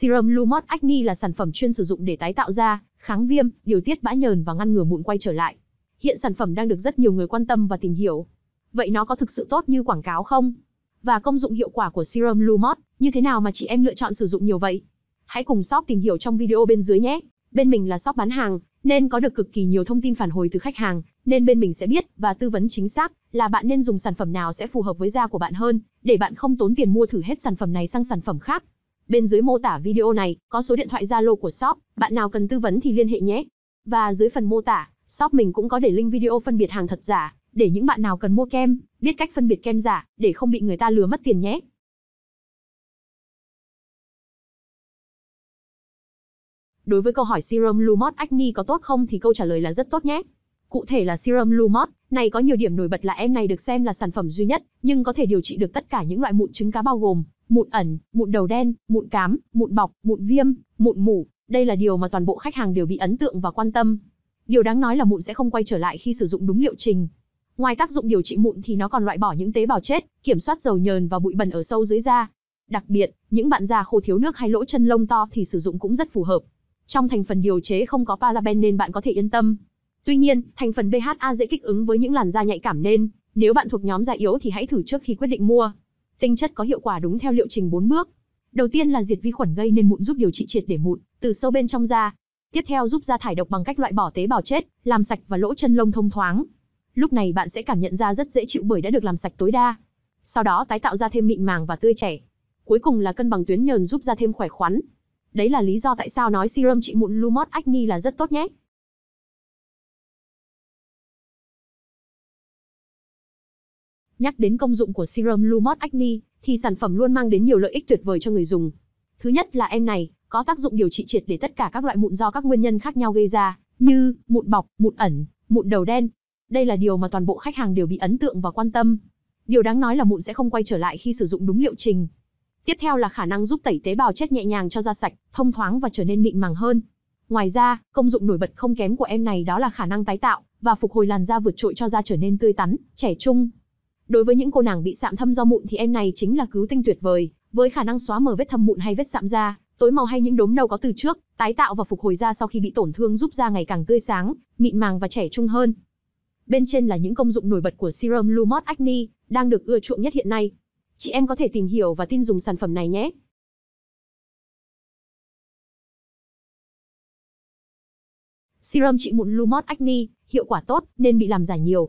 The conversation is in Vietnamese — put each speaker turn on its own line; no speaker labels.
Serum Lumot Acne là sản phẩm chuyên sử dụng để tái tạo da, kháng viêm, điều tiết bã nhờn và
ngăn ngừa mụn quay trở lại. Hiện sản phẩm đang được rất nhiều người quan tâm và tìm hiểu. Vậy nó có thực sự tốt như quảng cáo không? Và công dụng hiệu quả của Serum Lumot như thế nào mà chị em lựa chọn sử dụng nhiều vậy? Hãy cùng shop tìm hiểu trong video bên dưới nhé. Bên mình là shop bán hàng, nên có được cực kỳ nhiều thông tin phản hồi từ khách hàng, nên bên mình sẽ biết và tư vấn chính xác là bạn nên dùng sản phẩm nào sẽ phù hợp với da của bạn hơn, để bạn không tốn tiền mua thử hết sản phẩm này sang sản phẩm khác. Bên dưới mô tả video này có số điện thoại Zalo của shop, bạn nào cần tư vấn thì liên hệ nhé. Và dưới phần mô tả, shop mình cũng có để link video phân biệt hàng thật giả, để những bạn nào cần mua kem, biết cách phân biệt
kem giả, để không bị người ta lừa mất tiền nhé. Đối với câu hỏi serum Lumot Acne có tốt không thì câu trả lời
là rất tốt nhé. Cụ thể là serum Lumot, này có nhiều điểm nổi bật là em này được xem là sản phẩm duy nhất, nhưng có thể điều trị được tất cả những loại mụn trứng cá bao gồm mụn ẩn, mụn đầu đen, mụn cám, mụn bọc, mụn viêm, mụn mủ, đây là điều mà toàn bộ khách hàng đều bị ấn tượng và quan tâm. Điều đáng nói là mụn sẽ không quay trở lại khi sử dụng đúng liệu trình. Ngoài tác dụng điều trị mụn thì nó còn loại bỏ những tế bào chết, kiểm soát dầu nhờn và bụi bẩn ở sâu dưới da. Đặc biệt, những bạn da khô thiếu nước hay lỗ chân lông to thì sử dụng cũng rất phù hợp. Trong thành phần điều chế không có paraben nên bạn có thể yên tâm. Tuy nhiên, thành phần BHA dễ kích ứng với những làn da nhạy cảm nên, nếu bạn thuộc nhóm da yếu thì hãy thử trước khi quyết định mua. Tinh chất có hiệu quả đúng theo liệu trình 4 bước. Đầu tiên là diệt vi khuẩn gây nên mụn giúp điều trị triệt để mụn từ sâu bên trong da. Tiếp theo giúp da thải độc bằng cách loại bỏ tế bào chết, làm sạch và lỗ chân lông thông thoáng. Lúc này bạn sẽ cảm nhận da rất dễ chịu bởi đã được làm sạch tối đa. Sau đó tái tạo da thêm mịn màng và tươi trẻ. Cuối cùng là cân bằng tuyến nhờn giúp da thêm khỏe khoắn.
Đấy là lý do tại sao nói serum trị mụn Lumos Acne là rất tốt nhé. Nhắc đến công dụng của serum Lumot Acne, thì sản phẩm luôn mang đến nhiều lợi ích tuyệt vời cho người dùng. Thứ nhất là
em này có tác dụng điều trị triệt để tất cả các loại mụn do các nguyên nhân khác nhau gây ra, như mụn bọc, mụn ẩn, mụn đầu đen. Đây là điều mà toàn bộ khách hàng đều bị ấn tượng và quan tâm. Điều đáng nói là mụn sẽ không quay trở lại khi sử dụng đúng liệu trình. Tiếp theo là khả năng giúp tẩy tế bào chết nhẹ nhàng cho da sạch, thông thoáng và trở nên mịn màng hơn. Ngoài ra, công dụng nổi bật không kém của em này đó là khả năng tái tạo và phục hồi làn da vượt trội cho da trở nên tươi tắn, trẻ trung. Đối với những cô nàng bị sạm thâm do mụn thì em này chính là cứu tinh tuyệt vời, với khả năng xóa mờ vết thâm mụn hay vết sạm da, tối màu hay những đốm nâu có từ trước, tái tạo và phục hồi da sau khi bị tổn thương giúp da ngày càng tươi sáng, mịn màng và trẻ trung hơn. Bên trên là những công dụng nổi bật của serum Lumot Acne, đang được
ưa chuộng nhất hiện nay. Chị em có thể tìm hiểu và tin dùng sản phẩm này nhé. Serum trị mụn Lumot Acne, hiệu quả tốt nên bị làm giả nhiều,